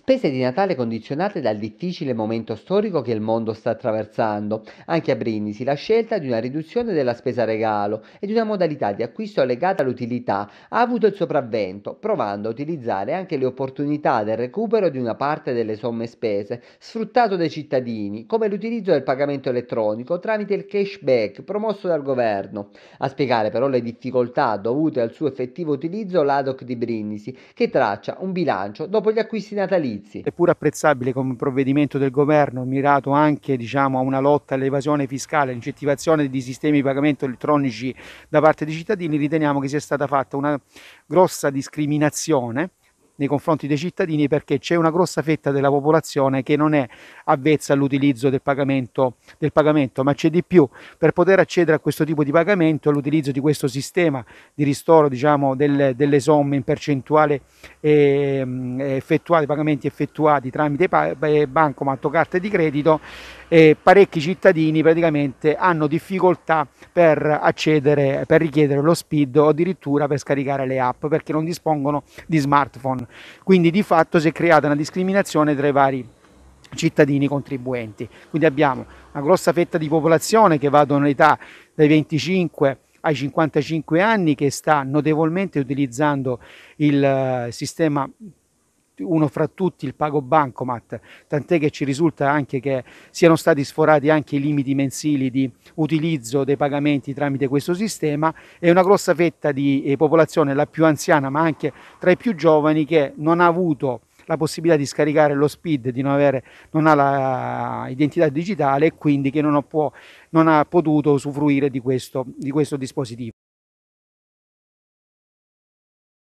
Spese di Natale condizionate dal difficile momento storico che il mondo sta attraversando. Anche a Brindisi la scelta di una riduzione della spesa regalo e di una modalità di acquisto legata all'utilità ha avuto il sopravvento, provando a utilizzare anche le opportunità del recupero di una parte delle somme spese, sfruttato dai cittadini, come l'utilizzo del pagamento elettronico tramite il cashback promosso dal governo. A spiegare però le difficoltà dovute al suo effettivo utilizzo l'ADOC di Brindisi, che traccia un bilancio dopo gli acquisti natalizi vitalizi. È pur apprezzabile come provvedimento del governo mirato anche diciamo, a una lotta all'evasione fiscale, all'incentivazione di sistemi di pagamento elettronici da parte dei cittadini, riteniamo che sia stata fatta una grossa discriminazione nei confronti dei cittadini perché c'è una grossa fetta della popolazione che non è avvezza all'utilizzo del pagamento, del pagamento ma c'è di più, per poter accedere a questo tipo di pagamento, all'utilizzo di questo sistema di ristoro diciamo, del, delle somme in percentuale eh, effettuate, pagamenti effettuati tramite pa- eh, bancomat o carte di credito, e parecchi cittadini praticamente hanno difficoltà per accedere, per richiedere lo speed o addirittura per scaricare le app perché non dispongono di smartphone. Quindi di fatto si è creata una discriminazione tra i vari cittadini contribuenti. Quindi abbiamo una grossa fetta di popolazione che va ad un'età dai 25 ai 55 anni che sta notevolmente utilizzando il eh, sistema uno fra tutti il pago bancomat, tant'è che ci risulta anche che siano stati sforati anche i limiti mensili di utilizzo dei pagamenti tramite questo sistema e una grossa fetta di eh, popolazione, la più anziana ma anche tra i più giovani, che non ha avuto la possibilità di scaricare lo speed, di non, avere, non ha l'identità digitale e quindi che non, può, non ha potuto usufruire di questo, di questo dispositivo.